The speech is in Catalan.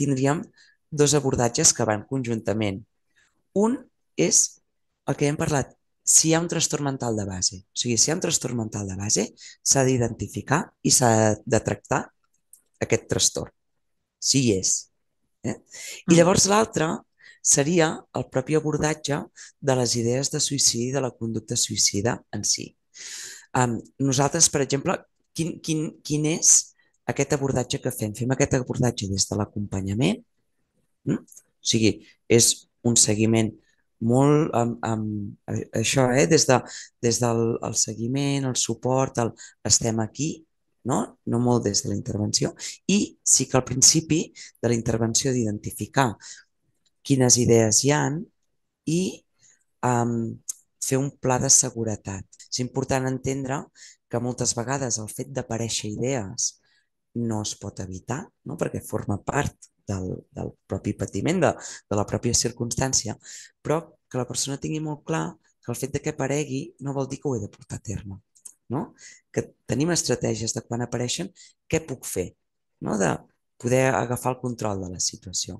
tindríem dos abordatges que van conjuntament. Un és el que hem parlat, si hi ha un trastorn mental de base. O sigui, si hi ha un trastorn mental de base, s'ha d'identificar i s'ha de tractar aquest trastorn, si hi és. Eh? I mm. llavors l'altre seria el propi abordatge de les idees de suïcidi, de la conducta suïcida en si. Um, nosaltres, per exemple, quin, quin, quin és aquest abordatge que fem. Fem aquest abordatge des de l'acompanyament, hm? o sigui, és un seguiment molt amb, amb eh, això, eh? des, de, des del el seguiment, el suport, el, estem aquí, no? no molt des de la intervenció, i sí que al principi de la intervenció d'identificar quines idees hi han i um, fer un pla de seguretat. És important entendre que moltes vegades el fet d'aparèixer idees no es pot evitar, no? perquè forma part del, del propi patiment, de, de la pròpia circumstància, però que la persona tingui molt clar que el fet de que aparegui no vol dir que ho he de portar a terme. No? Que tenim estratègies de quan apareixen, què puc fer? No? De poder agafar el control de la situació.